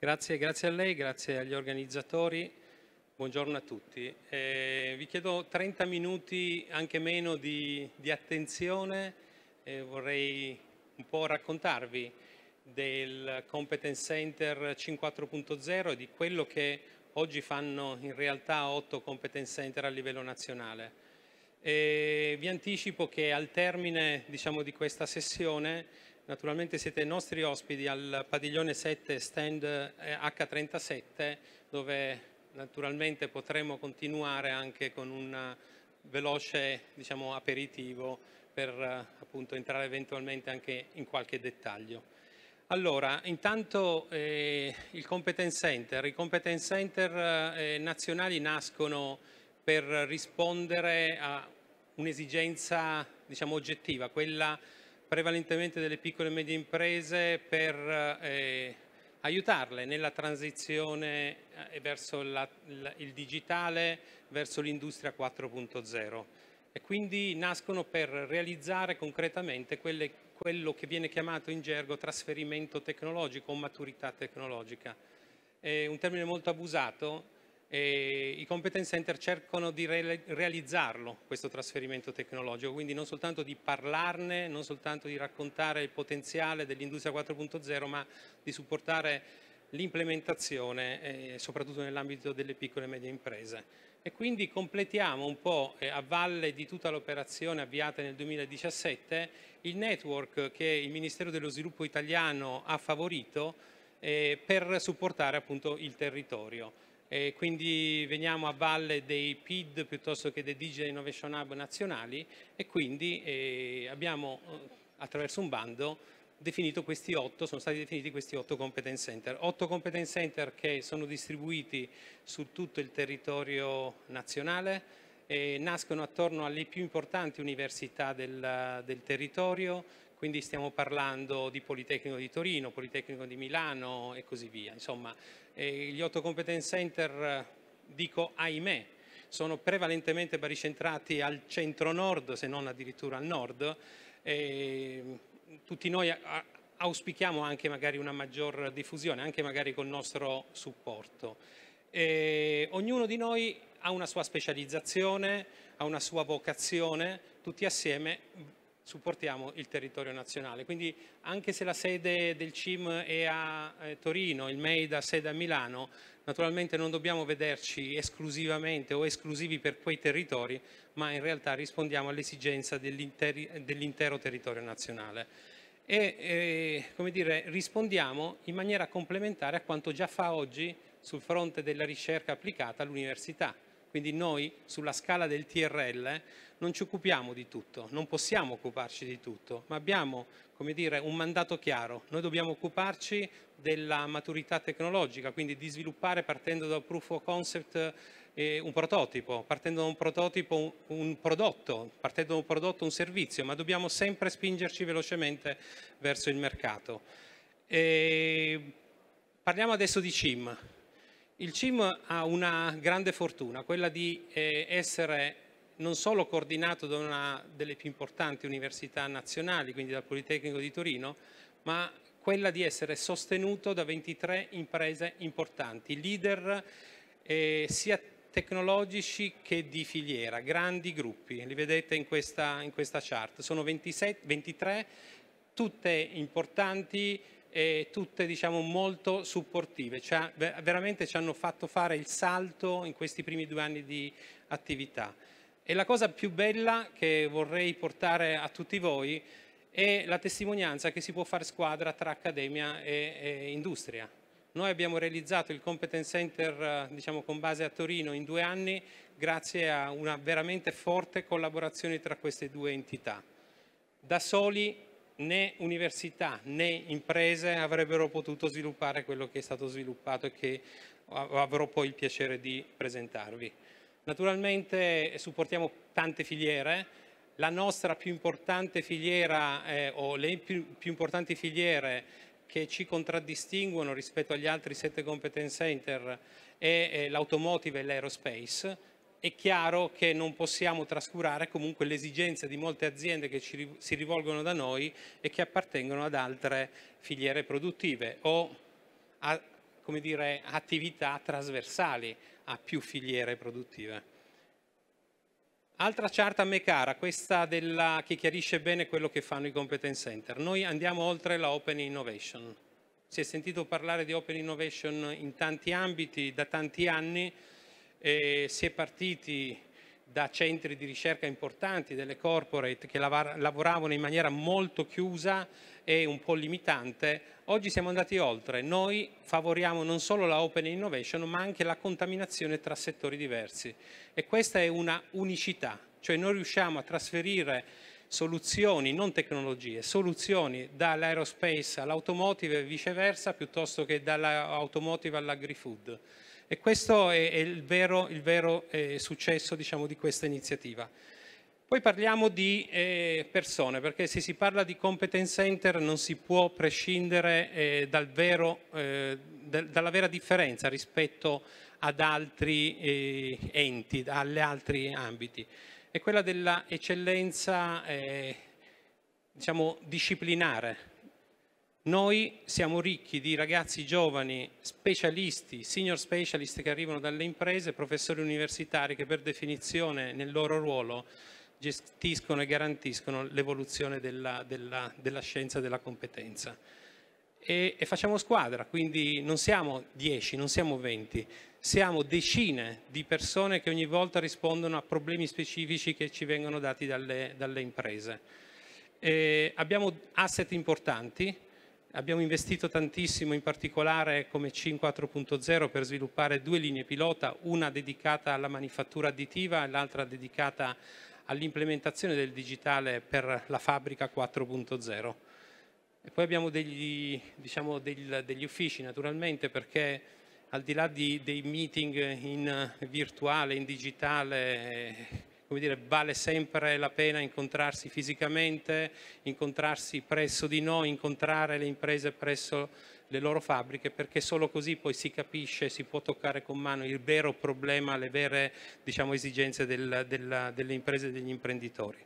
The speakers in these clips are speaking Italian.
Grazie, grazie, a lei, grazie agli organizzatori. Buongiorno a tutti. Eh, vi chiedo 30 minuti, anche meno, di, di attenzione. Eh, vorrei un po' raccontarvi del Competence Center 5.4.0 e di quello che oggi fanno in realtà 8 Competence Center a livello nazionale. Eh, vi anticipo che al termine diciamo, di questa sessione Naturalmente siete i nostri ospiti al padiglione 7 stand eh, H37 dove naturalmente potremo continuare anche con un veloce diciamo, aperitivo per eh, appunto, entrare eventualmente anche in qualche dettaglio. Allora, intanto eh, il competence center. I competence center eh, nazionali nascono per rispondere a un'esigenza diciamo, oggettiva, quella prevalentemente delle piccole e medie imprese per eh, aiutarle nella transizione eh, verso la, il digitale, verso l'industria 4.0 e quindi nascono per realizzare concretamente quelle, quello che viene chiamato in gergo trasferimento tecnologico o maturità tecnologica. È un termine molto abusato e i competence center cercano di realizzarlo questo trasferimento tecnologico, quindi non soltanto di parlarne, non soltanto di raccontare il potenziale dell'industria 4.0, ma di supportare l'implementazione eh, soprattutto nell'ambito delle piccole e medie imprese. E quindi completiamo un po' eh, a valle di tutta l'operazione avviata nel 2017 il network che il Ministero dello Sviluppo italiano ha favorito eh, per supportare appunto il territorio e quindi veniamo a valle dei PID piuttosto che dei Digital Innovation Hub nazionali e quindi eh, abbiamo eh, attraverso un bando definito questi otto, sono stati definiti questi otto competence center. Otto competence center che sono distribuiti su tutto il territorio nazionale, nascono attorno alle più importanti università del, del territorio, quindi stiamo parlando di Politecnico di Torino, Politecnico di Milano e così via. Insomma, gli otto competence center, eh, dico ahimè, sono prevalentemente baricentrati al centro-nord, se non addirittura al nord. E tutti noi auspichiamo anche magari una maggior diffusione, anche magari col nostro supporto. E ognuno di noi ha una sua specializzazione, ha una sua vocazione, tutti assieme supportiamo il territorio nazionale. Quindi anche se la sede del CIM è a eh, Torino, il MEIDA sede a Milano, naturalmente non dobbiamo vederci esclusivamente o esclusivi per quei territori, ma in realtà rispondiamo all'esigenza dell'intero dell territorio nazionale. E eh, dire, rispondiamo in maniera complementare a quanto già fa oggi sul fronte della ricerca applicata all'università. Quindi noi sulla scala del TRL non ci occupiamo di tutto, non possiamo occuparci di tutto, ma abbiamo come dire, un mandato chiaro. Noi dobbiamo occuparci della maturità tecnologica, quindi di sviluppare partendo da proof of concept eh, un prototipo, partendo da un prototipo un, un, prodotto, partendo da un prodotto un servizio, ma dobbiamo sempre spingerci velocemente verso il mercato. E parliamo adesso di CIM. Il CIM ha una grande fortuna, quella di eh, essere non solo coordinato da una delle più importanti università nazionali, quindi dal Politecnico di Torino, ma quella di essere sostenuto da 23 imprese importanti, leader eh, sia tecnologici che di filiera, grandi gruppi, li vedete in questa, in questa chart, sono 27, 23, tutte importanti e tutte diciamo, molto supportive, cioè, veramente ci hanno fatto fare il salto in questi primi due anni di attività. E la cosa più bella che vorrei portare a tutti voi è la testimonianza che si può fare squadra tra accademia e, e industria. Noi abbiamo realizzato il Competence Center eh, diciamo, con base a Torino in due anni grazie a una veramente forte collaborazione tra queste due entità. Da soli né università né imprese avrebbero potuto sviluppare quello che è stato sviluppato e che avrò poi il piacere di presentarvi. Naturalmente eh, supportiamo tante filiere, la nostra più importante filiera eh, o le più, più importanti filiere che ci contraddistinguono rispetto agli altri sette competence center è eh, l'automotive e l'aerospace. È chiaro che non possiamo trascurare comunque l'esigenza di molte aziende che ci, si rivolgono da noi e che appartengono ad altre filiere produttive o a, dire, attività trasversali a più filiere produttive. Altra chart a me cara, questa della, che chiarisce bene quello che fanno i competence center. Noi andiamo oltre la open innovation. Si è sentito parlare di open innovation in tanti ambiti da tanti anni, e si è partiti da centri di ricerca importanti, delle corporate che lavoravano in maniera molto chiusa è un po' limitante, oggi siamo andati oltre. Noi favoriamo non solo la open innovation, ma anche la contaminazione tra settori diversi. E questa è una unicità, cioè noi riusciamo a trasferire soluzioni, non tecnologie, soluzioni dall'aerospace all'automotive e viceversa, piuttosto che dall'automotive all'agri-food. E questo è, il vero, il vero eh, successo diciamo, di questa iniziativa. Poi parliamo di eh, persone, perché se si parla di competence center non si può prescindere eh, dal vero, eh, dalla vera differenza rispetto ad altri eh, enti, agli altri ambiti. È quella dell'eccellenza eh, diciamo, disciplinare. Noi siamo ricchi di ragazzi giovani, specialisti, senior specialist che arrivano dalle imprese, professori universitari che per definizione nel loro ruolo gestiscono e garantiscono l'evoluzione della, della, della, scienza e della competenza. E, e facciamo squadra, quindi non siamo 10, non siamo 20, siamo decine di persone che ogni volta rispondono a problemi specifici che ci vengono dati dalle, dalle imprese. E abbiamo asset importanti, abbiamo investito tantissimo in particolare come CIN 4.0 per sviluppare due linee pilota, una dedicata alla manifattura additiva e l'altra dedicata alla all'implementazione del digitale per la fabbrica 4.0. E poi abbiamo degli, diciamo, del, degli, uffici naturalmente perché al di là di, dei meeting in virtuale, in digitale, come dire, vale sempre la pena incontrarsi fisicamente, incontrarsi presso di noi, incontrare le imprese presso le loro fabbriche perché solo così poi si capisce, si può toccare con mano il vero problema, le vere diciamo, esigenze del, della, delle imprese e degli imprenditori.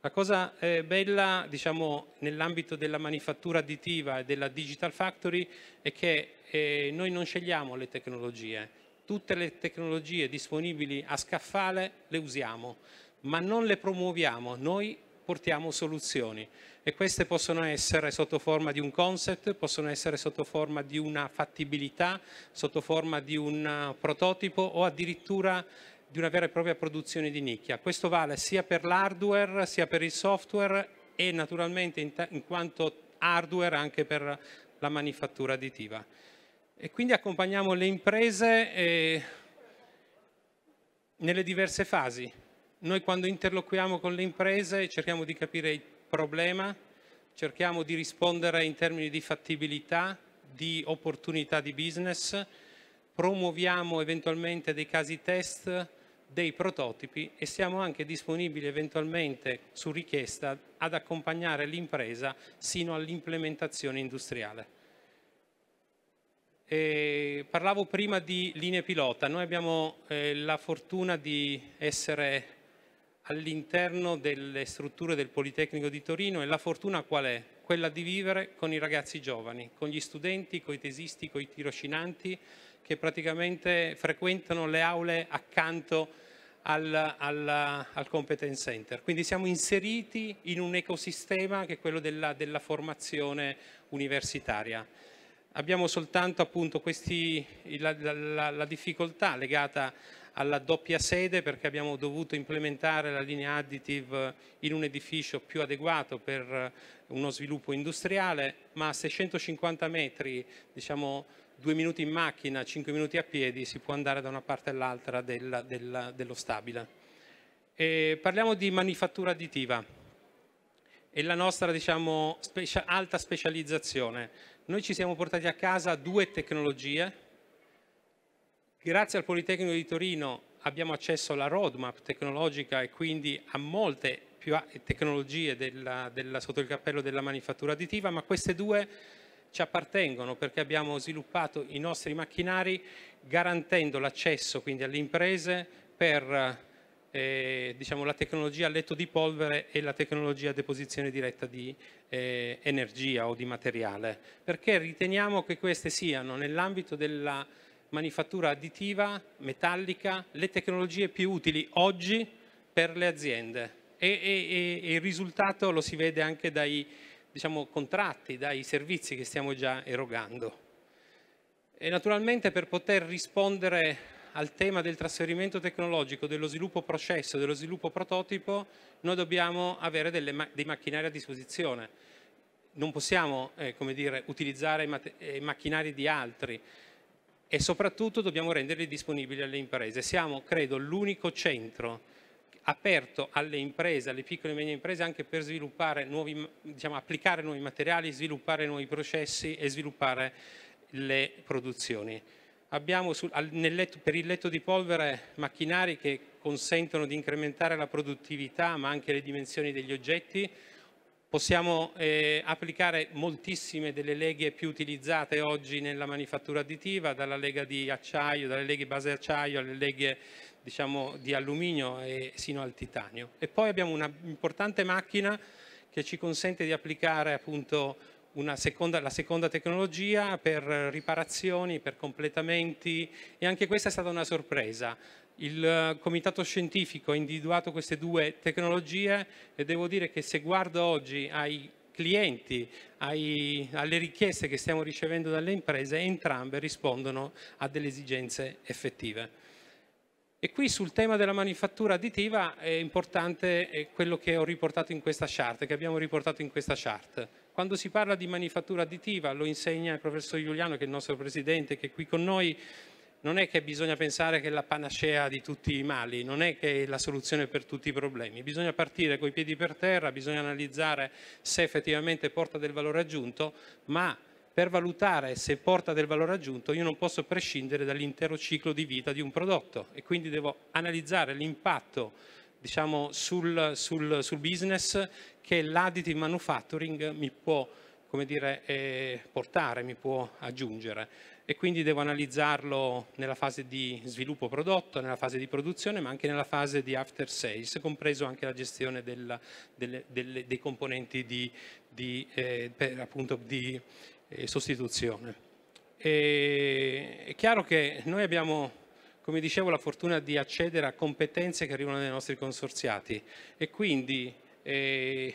La cosa eh, bella diciamo, nell'ambito della manifattura additiva e della digital factory è che eh, noi non scegliamo le tecnologie, tutte le tecnologie disponibili a scaffale le usiamo, ma non le promuoviamo, noi portiamo soluzioni e queste possono essere sotto forma di un concept, possono essere sotto forma di una fattibilità, sotto forma di un eh, prototipo o addirittura di una vera e propria produzione di nicchia. Questo vale sia per l'hardware sia per il software e naturalmente in, in quanto hardware anche per la manifattura additiva. E quindi accompagniamo le imprese eh, nelle diverse fasi, noi quando interloquiamo con le imprese cerchiamo di capire il problema, cerchiamo di rispondere in termini di fattibilità, di opportunità di business, promuoviamo eventualmente dei casi test, dei prototipi e siamo anche disponibili eventualmente su richiesta ad accompagnare l'impresa sino all'implementazione industriale. E parlavo prima di linee pilota, noi abbiamo eh, la fortuna di essere all'interno delle strutture del Politecnico di Torino e la fortuna qual è? Quella di vivere con i ragazzi giovani, con gli studenti, con i tesisti, con i tirocinanti che praticamente frequentano le aule accanto al, al, al competence center. Quindi siamo inseriti in un ecosistema che è quello della, della formazione universitaria. Abbiamo soltanto appunto questi, la, la, la difficoltà legata alla doppia sede perché abbiamo dovuto implementare la linea additive in un edificio più adeguato per eh, uno sviluppo industriale, ma a 650 metri, diciamo due minuti in macchina, cinque minuti a piedi, si può andare da una parte all'altra del, del, dello stabile. E parliamo di manifattura additiva e la nostra diciamo, specia alta specializzazione. Noi ci siamo portati a casa due tecnologie Grazie al Politecnico di Torino abbiamo accesso alla roadmap tecnologica e quindi a molte più tecnologie della, della, sotto il cappello della manifattura additiva, ma queste due ci appartengono perché abbiamo sviluppato i nostri macchinari garantendo l'accesso quindi alle imprese per eh, diciamo, la tecnologia a letto di polvere e la tecnologia a deposizione diretta di eh, energia o di materiale, perché riteniamo che queste siano nell'ambito della manifattura additiva, metallica, le tecnologie più utili oggi per le aziende. E, e, e il risultato lo si vede anche dai diciamo, contratti, dai servizi che stiamo già erogando. E naturalmente per poter rispondere al tema del trasferimento tecnologico, dello sviluppo processo, dello sviluppo prototipo, noi dobbiamo avere delle, dei macchinari a disposizione. Non possiamo eh, dire, utilizzare eh, macchinari di altri, e soprattutto dobbiamo renderli disponibili alle imprese. Siamo, credo, l'unico centro aperto alle imprese, alle piccole e medie imprese, anche per sviluppare nuovi, diciamo, applicare nuovi materiali, sviluppare nuovi processi e sviluppare le produzioni. Abbiamo sul, al, letto, per il letto di polvere macchinari che consentono di incrementare la produttività ma anche le dimensioni degli oggetti, Possiamo eh, applicare moltissime delle leghe più utilizzate oggi nella manifattura additiva, dalla lega di acciaio, dalle leghe base acciaio alle leghe diciamo, di alluminio e sino al titanio. E poi abbiamo un'importante macchina che ci consente di applicare appunto seconda, la seconda tecnologia per riparazioni, per completamenti e anche questa è stata una sorpresa. Il eh, comitato scientifico ha individuato queste due tecnologie e devo dire che se guardo oggi ai clienti, ai, alle richieste che stiamo ricevendo dalle imprese, entrambe rispondono a delle esigenze effettive. E qui sul tema della manifattura additiva è importante eh, quello che ho riportato in questa chart, che abbiamo riportato in questa chart. Quando si parla di manifattura additiva, lo insegna il professor Giuliano, che è il nostro presidente, che è qui con noi, non è che bisogna pensare che è la panacea di tutti i mali, non è che è la soluzione per tutti i problemi, bisogna partire coi piedi per terra, bisogna analizzare se effettivamente porta del valore aggiunto, ma per valutare se porta del valore aggiunto io non posso prescindere dall'intero ciclo di vita di un prodotto e quindi devo analizzare l'impatto diciamo, sul, sul, sul, business che l'additive manufacturing mi può dire, eh, portare, mi può aggiungere e quindi devo analizzarlo nella fase di sviluppo prodotto, nella fase di produzione, ma anche nella fase di after sales, compreso anche la gestione del, delle, delle, dei componenti di, di, eh, per, di eh, sostituzione. E, è chiaro che noi abbiamo come dicevo, la fortuna di accedere a competenze che arrivano dai nostri consorziati e quindi eh,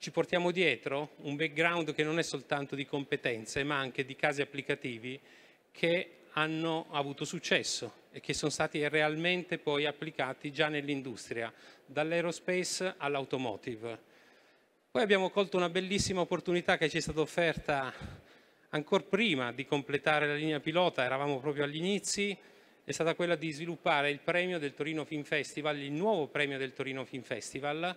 ci portiamo dietro un background che non è soltanto di competenze, ma anche di casi applicativi che hanno avuto successo e che sono stati realmente poi applicati già nell'industria, dall'aerospace all'automotive. Poi abbiamo colto una bellissima opportunità che ci è stata offerta ancora prima di completare la linea pilota, eravamo proprio agli inizi, è stata quella di sviluppare il premio del Torino Film Festival, il nuovo premio del Torino Film Festival,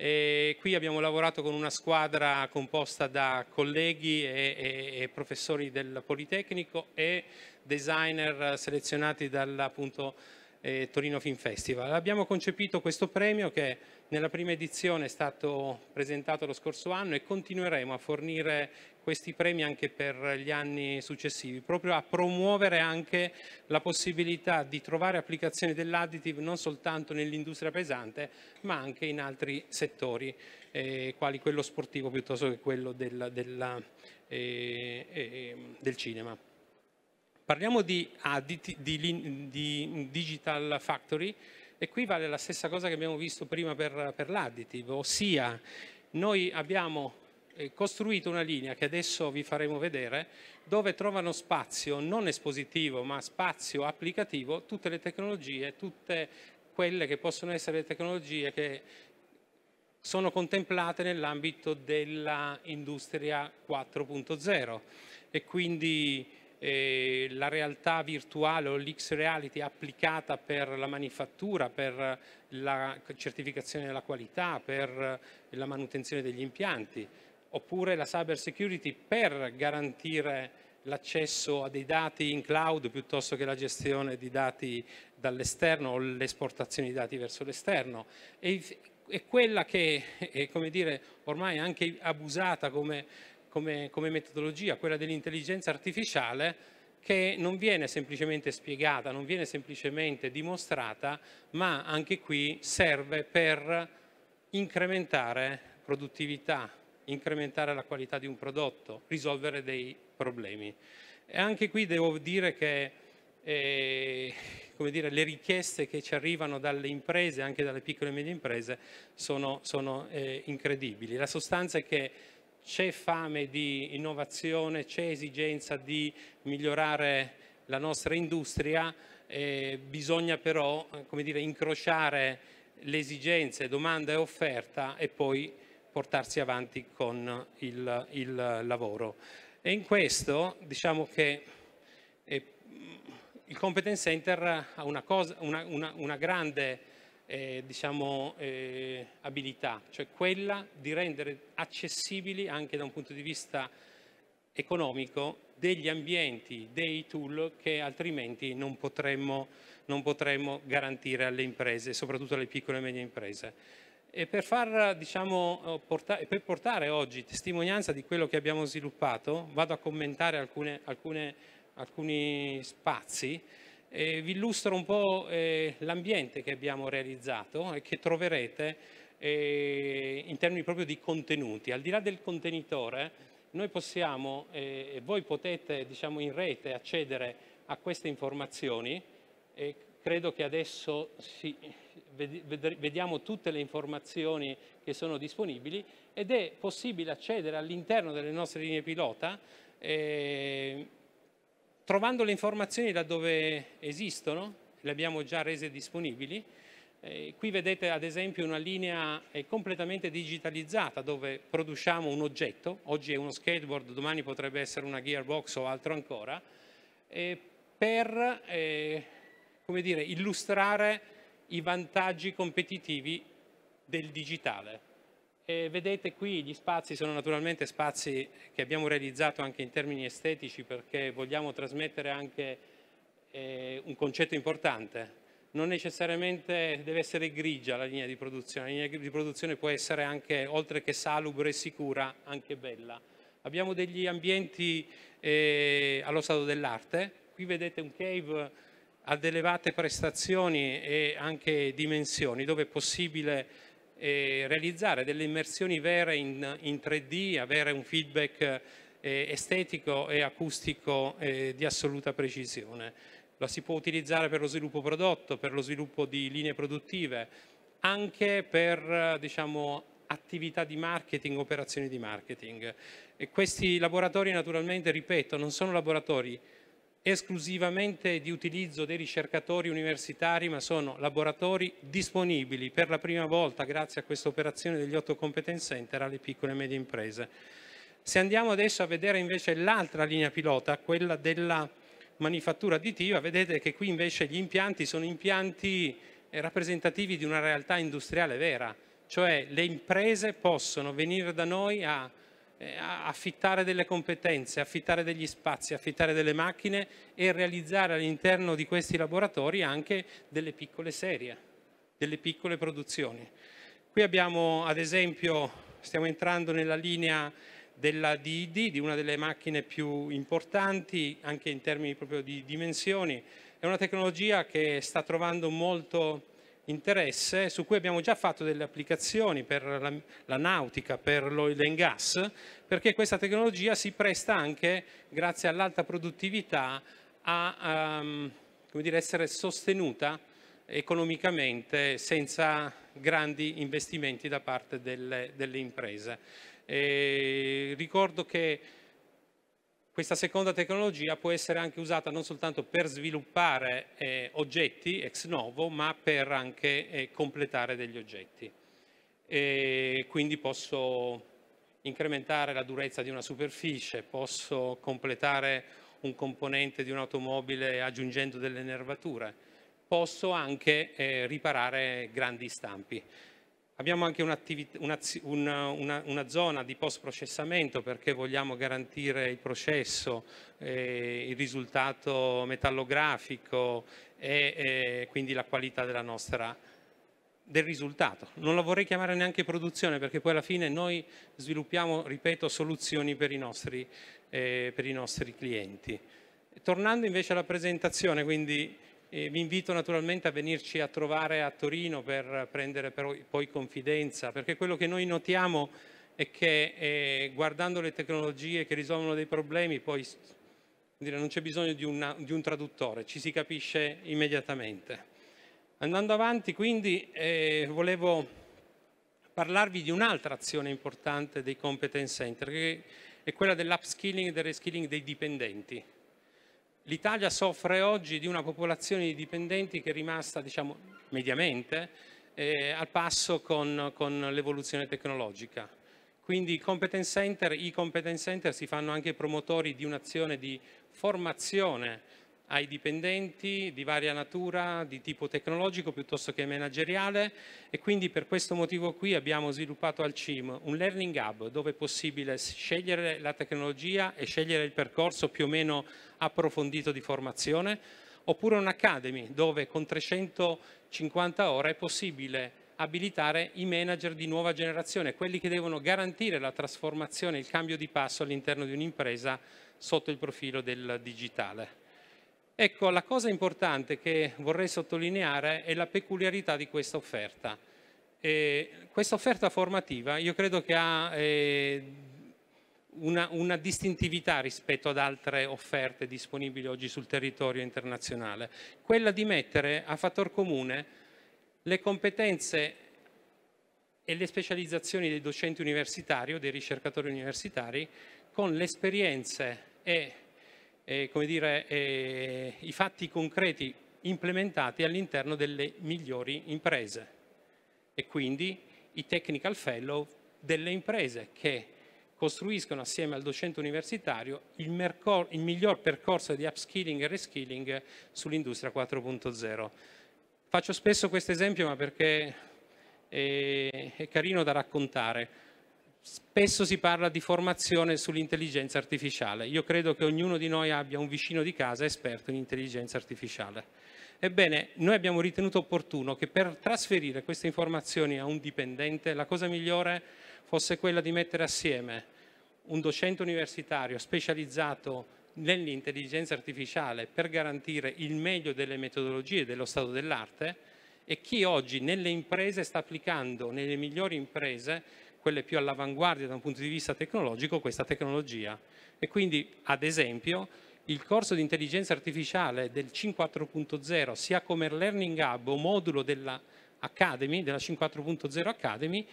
e qui abbiamo lavorato con una squadra composta da colleghi e, e, e professori del Politecnico e designer selezionati dall'appunto eh, Torino Film Festival. Abbiamo concepito questo premio che nella prima edizione è stato presentato lo scorso anno e continueremo a fornire questi premi anche per gli anni successivi, proprio a promuovere anche la possibilità di trovare applicazioni dell'additive non soltanto nell'industria pesante ma anche in altri settori eh, quali quello sportivo piuttosto che quello del, della, eh, eh, del cinema. Parliamo di, additi, di, di Digital Factory e qui vale la stessa cosa che abbiamo visto prima per, per l'additive, ossia noi abbiamo eh, costruito una linea che adesso vi faremo vedere dove trovano spazio non espositivo ma spazio applicativo tutte le tecnologie, tutte quelle che possono essere le tecnologie che sono contemplate nell'ambito dell'industria 4.0 e quindi eh, la realtà virtuale o l'X reality applicata per la manifattura, per la certificazione della qualità, per la manutenzione degli impianti oppure la cyber security per garantire l'accesso a dei dati in cloud piuttosto che la gestione di dati dall'esterno o l'esportazione di dati verso l'esterno. E, e, quella che è come dire, ormai anche abusata come, come, come metodologia, quella dell'intelligenza artificiale, che non viene semplicemente spiegata, non viene semplicemente dimostrata, ma anche qui serve per incrementare produttività, incrementare la qualità di un prodotto, risolvere dei problemi. E anche qui devo dire che eh, dire, le richieste che ci arrivano dalle imprese, anche dalle piccole e medie imprese, sono, sono eh, incredibili. La sostanza è che c'è fame di innovazione, c'è esigenza di migliorare la nostra industria, eh, bisogna però dire, incrociare le esigenze, domanda e offerta e poi portarsi avanti con il, il lavoro. E in questo diciamo che eh, il Competence Center ha una, cosa, una, una, una grande eh, diciamo, eh, abilità, cioè quella di rendere accessibili anche da un punto di vista economico degli ambienti, dei tool che altrimenti non potremmo, non potremmo garantire alle imprese, soprattutto alle piccole e medie imprese. E per, far, diciamo, eh, portare, per, portare, oggi testimonianza di quello che abbiamo sviluppato, vado a commentare alcune, alcune, alcuni spazi e vi illustro un po' eh, l'ambiente che abbiamo realizzato e che troverete eh, in termini proprio di contenuti. Al di là del contenitore, noi possiamo eh, voi potete diciamo, in rete accedere a queste informazioni e credo che adesso si, vediamo tutte le informazioni che sono disponibili ed è possibile accedere all'interno delle nostre linee pilota eh, trovando le informazioni laddove esistono, le abbiamo già rese disponibili. Eh, qui vedete ad esempio una linea eh, completamente digitalizzata dove produciamo un oggetto, oggi è uno skateboard, domani potrebbe essere una gearbox o altro ancora, eh, per eh, dire, illustrare i vantaggi competitivi del digitale. E vedete qui gli spazi sono naturalmente spazi che abbiamo realizzato anche in termini estetici perché vogliamo trasmettere anche eh, un concetto importante. Non necessariamente deve essere grigia la linea di produzione, la linea di produzione può essere anche, oltre che salubre e sicura, anche bella. Abbiamo degli ambienti eh, allo stato dell'arte, qui vedete un cave ad elevate prestazioni e anche dimensioni, dove è possibile eh, realizzare delle immersioni vere in, in 3D, avere un feedback eh, estetico e acustico eh, di assoluta precisione. La si può utilizzare per lo sviluppo prodotto, per lo sviluppo di linee produttive, anche per diciamo, attività di marketing, operazioni di marketing. E questi laboratori naturalmente, ripeto, non sono laboratori esclusivamente di utilizzo dei ricercatori universitari, ma sono laboratori disponibili per la prima volta, grazie a questa operazione degli otto competence center, alle piccole e medie imprese. Se andiamo adesso a vedere invece l'altra linea pilota, quella della manifattura additiva, vedete che qui invece gli impianti sono impianti eh, rappresentativi di una realtà industriale vera, cioè le imprese possono venire da noi a eh, affittare delle competenze, affittare degli spazi, affittare delle macchine e realizzare all'interno di questi laboratori anche delle piccole serie, delle piccole produzioni. Qui abbiamo ad esempio, stiamo entrando nella linea della DID, di una delle macchine più importanti anche in termini proprio di dimensioni, è una tecnologia che sta trovando molto interesse su cui abbiamo già fatto delle applicazioni per la, la nautica, per l'oil and gas, perché questa tecnologia si presta anche, grazie all'alta produttività, a um, dire, essere sostenuta economicamente senza grandi investimenti da parte delle, delle imprese. E ricordo che questa seconda tecnologia può essere anche usata non soltanto per sviluppare eh, oggetti ex novo, ma per anche eh, completare degli oggetti. E quindi posso incrementare la durezza di una superficie, posso completare un componente di un'automobile aggiungendo delle nervature, posso anche eh, riparare grandi stampi. Abbiamo anche un una, una, una, zona di post-processamento perché vogliamo garantire il processo, eh, il risultato metallografico e eh, quindi la qualità nostra, del risultato. Non la vorrei chiamare neanche produzione perché poi alla fine noi sviluppiamo, ripeto, soluzioni per i nostri, eh, per i nostri clienti. Tornando invece alla presentazione, quindi e vi invito naturalmente a venirci a trovare a Torino per prendere poi confidenza, perché quello che noi notiamo è che eh, guardando le tecnologie che risolvono dei problemi, poi dire, non c'è bisogno di, una, di, un traduttore, ci si capisce immediatamente. Andando avanti, quindi, eh, volevo parlarvi di un'altra azione importante dei competence center, che è quella dell'upskilling e del reskilling dei dipendenti. L'Italia soffre oggi di una popolazione di dipendenti che è rimasta, diciamo, mediamente, eh, al passo con, con l'evoluzione tecnologica. Quindi i competence center si fanno anche promotori di un'azione di formazione ai dipendenti di varia natura, di tipo tecnologico piuttosto che manageriale e quindi per questo motivo qui abbiamo sviluppato al CIM un learning hub dove è possibile scegliere la tecnologia e scegliere il percorso più o meno approfondito di formazione oppure un'academy dove con 350 ore è possibile abilitare i manager di nuova generazione, quelli che devono garantire la trasformazione, il cambio di passo all'interno di un'impresa sotto il profilo del digitale. Ecco, la cosa importante che vorrei sottolineare è la peculiarità di questa offerta. Eh, questa offerta formativa io credo che ha eh, una, una, distintività rispetto ad altre offerte disponibili oggi sul territorio internazionale, quella di mettere a fattor comune le competenze e le specializzazioni dei docenti universitari o dei ricercatori universitari con le esperienze e eh, dire, eh, i fatti concreti implementati all'interno delle migliori imprese e quindi i technical fellow delle imprese che costruiscono assieme al docente universitario il, mercor, il miglior percorso di upskilling e reskilling sull'industria 4.0. Faccio spesso questo esempio ma perché è, è carino da raccontare. Spesso si parla di formazione sull'intelligenza artificiale. Io credo che ognuno di noi abbia un vicino di casa esperto in intelligenza artificiale. Ebbene, noi abbiamo ritenuto opportuno che per trasferire queste informazioni a un dipendente la cosa migliore fosse quella di mettere assieme un docente universitario specializzato nell'intelligenza artificiale per garantire il meglio delle metodologie dello stato dell'arte e chi oggi nelle imprese sta applicando, nelle migliori imprese, quelle più all'avanguardia da un punto di vista tecnologico, questa tecnologia. E quindi, ad esempio, il corso di intelligenza artificiale del 5.4.0, sia come Learning Hub o modulo della Academy, della 5.4.0 Academy,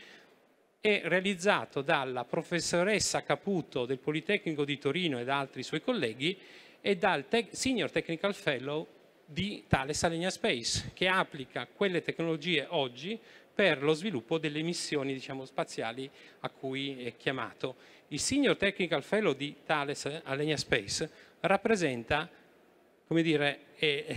è realizzato dalla professoressa Caputo del Politecnico di Torino e da altri suoi colleghi e dal Tec Senior Technical Fellow di tale Salegna Space, che applica quelle tecnologie oggi per lo sviluppo delle missioni diciamo, spaziali a cui è chiamato. Il Senior Technical Fellow di Thales Alenia Space rappresenta come dire, eh,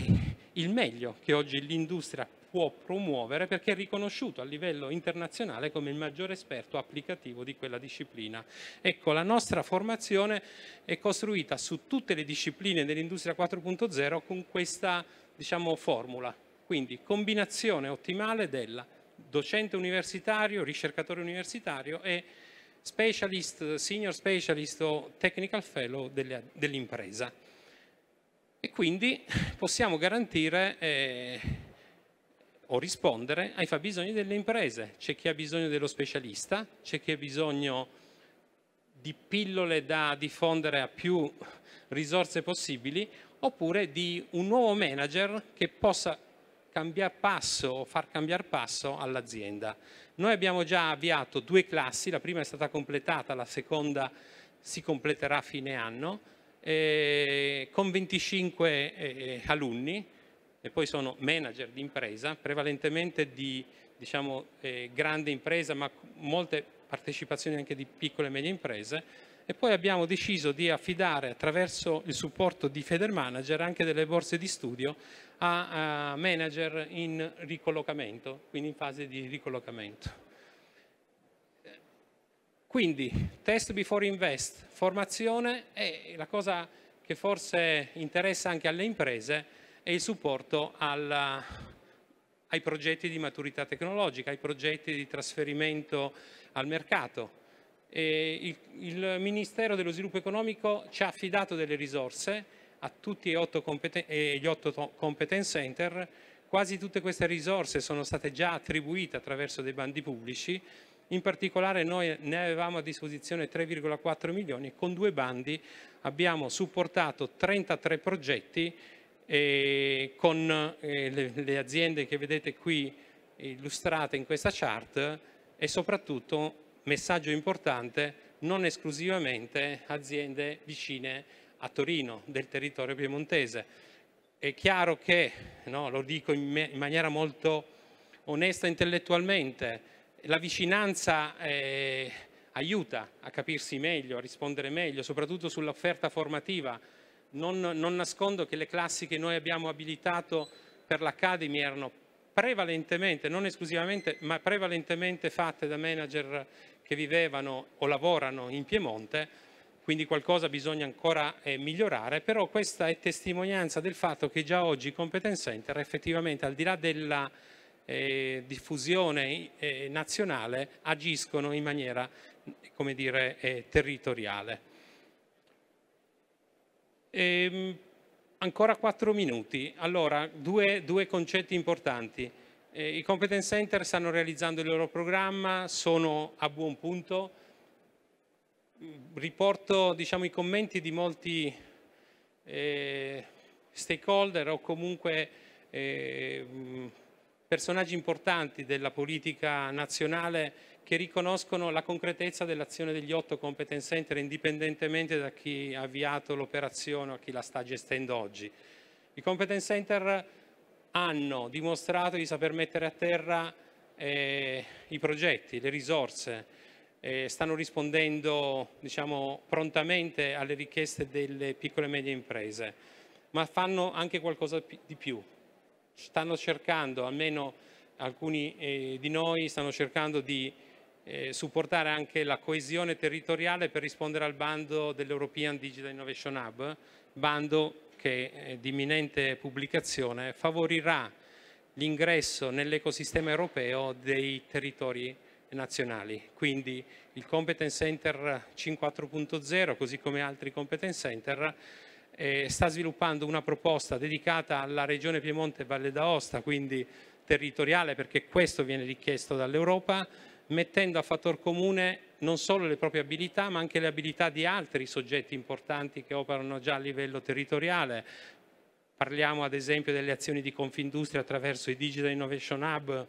il meglio che oggi l'industria può promuovere perché è riconosciuto a livello internazionale come il maggiore esperto applicativo di quella disciplina. Ecco, la nostra formazione è costruita su tutte le discipline dell'industria 4.0 con questa diciamo, formula, quindi combinazione ottimale della docente universitario, ricercatore universitario e specialist, senior specialist o technical fellow dell'impresa. E quindi possiamo garantire eh, o rispondere ai fabbisogni delle imprese. C'è chi ha bisogno dello specialista, c'è chi ha bisogno di pillole da diffondere a più risorse possibili, oppure di un nuovo manager che possa cambiare passo o far cambiare passo all'azienda. Noi abbiamo già avviato due classi, la prima è stata completata, la seconda si completerà a fine anno, eh, con 25 eh, alunni e poi sono manager di impresa, prevalentemente di diciamo, eh, grande impresa, ma molte partecipazioni anche di piccole e medie imprese. E poi abbiamo deciso di affidare attraverso il supporto di Federmanager anche delle borse di studio a, manager in ricollocamento, quindi in fase di ricollocamento. Quindi test before invest, formazione e la cosa che forse interessa anche alle imprese è il supporto alla, ai progetti di maturità tecnologica, ai progetti di trasferimento al mercato. Il, il Ministero dello Sviluppo Economico ci ha affidato delle risorse a tutti e gli otto competence center, quasi tutte queste risorse sono state già attribuite attraverso dei bandi pubblici, in particolare noi ne avevamo a disposizione 3,4 milioni, con due bandi abbiamo supportato 33 progetti eh, con eh, le, le aziende che vedete qui illustrate in questa chart e soprattutto, messaggio importante, non esclusivamente aziende vicine a Torino del territorio piemontese. È chiaro che, no, lo dico in, me, in, maniera molto onesta intellettualmente, la vicinanza eh, aiuta a capirsi meglio, a rispondere meglio, soprattutto sull'offerta formativa. Non, non nascondo che le classi che noi abbiamo abilitato per l'Academy erano prevalentemente, non esclusivamente, ma prevalentemente fatte da manager che vivevano o lavorano in Piemonte quindi qualcosa bisogna ancora eh, migliorare, però questa è testimonianza del fatto che già oggi Competence Center effettivamente al di là della eh, diffusione eh, nazionale agiscono in maniera come dire, eh, territoriale. E, ehm, ancora quattro minuti, allora due, due concetti importanti. Eh, I Competence Center stanno realizzando il loro programma, sono a buon punto, riporto diciamo, i commenti di molti eh, stakeholder o comunque eh, personaggi importanti della politica nazionale che riconoscono la concretezza dell'azione degli otto competence center indipendentemente da chi ha avviato l'operazione o chi la sta gestendo oggi. I competence center hanno dimostrato di saper mettere a terra eh, i progetti, le risorse, eh, stanno rispondendo diciamo, prontamente alle richieste delle piccole e medie imprese, ma fanno anche qualcosa di più. Stanno cercando, almeno alcuni eh, di noi stanno cercando di eh, supportare anche la coesione territoriale per rispondere al bando dell'European Digital Innovation Hub, bando che eh, di imminente pubblicazione favorirà l'ingresso nell'ecosistema europeo dei territori nazionali. Quindi il Competence Center 5.4.0, così come altri Competence Center, eh, sta sviluppando una proposta dedicata alla regione Piemonte e Valle d'Aosta, quindi territoriale, perché questo viene richiesto dall'Europa, mettendo a fattor comune non solo le proprie abilità, ma anche le abilità di altri soggetti importanti che operano già a livello territoriale, Parliamo ad esempio delle azioni di Confindustria attraverso i Digital Innovation Hub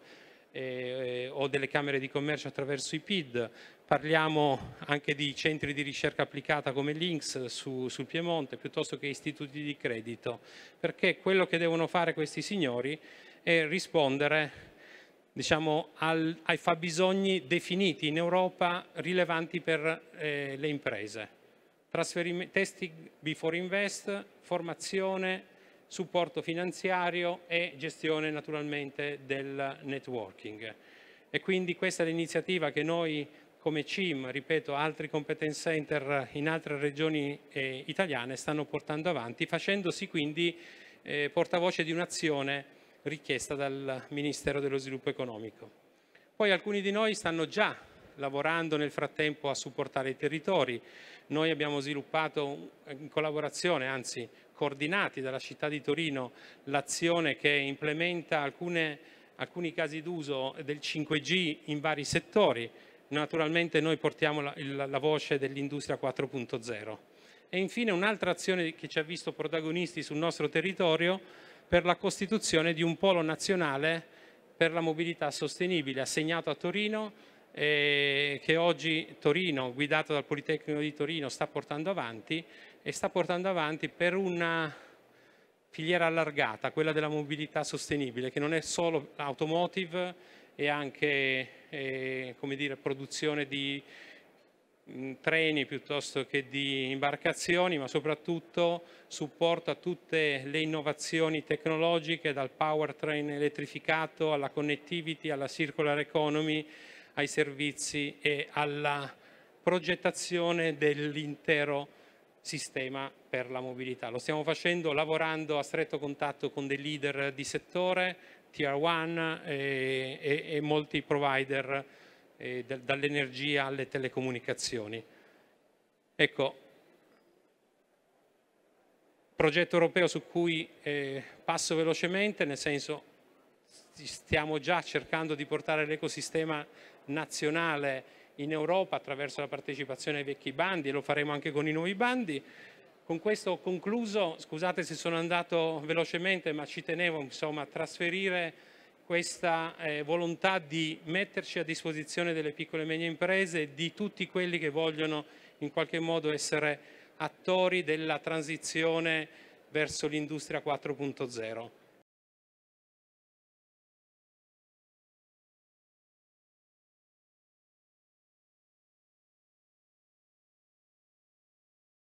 eh, eh, o delle Camere di Commercio attraverso i PID, parliamo anche di centri di ricerca applicata come l'INCS su, sul Piemonte piuttosto che istituti di credito, perché quello che devono fare questi signori è rispondere diciamo, al, ai fabbisogni definiti in Europa rilevanti per eh, le imprese. Testing before invest, formazione, supporto finanziario e gestione naturalmente del networking. E quindi questa è l'iniziativa che noi come CIM, ripeto, altri competence center in altre regioni eh, italiane stanno portando avanti, facendosi quindi eh, portavoce di un'azione richiesta dal Ministero dello Sviluppo Economico. Poi alcuni di noi stanno già lavorando nel frattempo a supportare i territori. Noi abbiamo sviluppato in collaborazione, anzi coordinati dalla città di Torino l'azione che implementa alcune, alcuni casi d'uso del 5G in vari settori. Naturalmente noi portiamo la, il, la voce dell'industria 4.0. E infine un'altra azione che ci ha visto protagonisti sul nostro territorio per la costituzione di un polo nazionale per la mobilità sostenibile assegnato a Torino eh, che oggi Torino, guidato dal Politecnico di Torino, sta portando avanti e sta portando avanti per una filiera allargata, quella della mobilità sostenibile, che non è solo automotive e anche eh, dire, produzione di mh, mm, treni piuttosto che di imbarcazioni, ma soprattutto supporto a tutte le innovazioni tecnologiche, dal powertrain elettrificato alla connectivity, alla circular economy, ai servizi e alla progettazione dell'intero sistema per la mobilità. Lo stiamo facendo lavorando a stretto contatto con dei leader di settore, tier 1 e, e, e molti provider eh, dall'energia alle telecomunicazioni. Ecco, progetto europeo su cui eh, passo velocemente, nel senso stiamo già cercando di portare l'ecosistema nazionale in Europa attraverso la partecipazione ai vecchi bandi e lo faremo anche con i nuovi bandi. Con questo ho concluso, scusate se sono andato velocemente ma ci tenevo insomma, a trasferire questa eh, volontà di metterci a disposizione delle piccole e medie imprese e di tutti quelli che vogliono in qualche modo essere attori della transizione verso l'industria 4.0.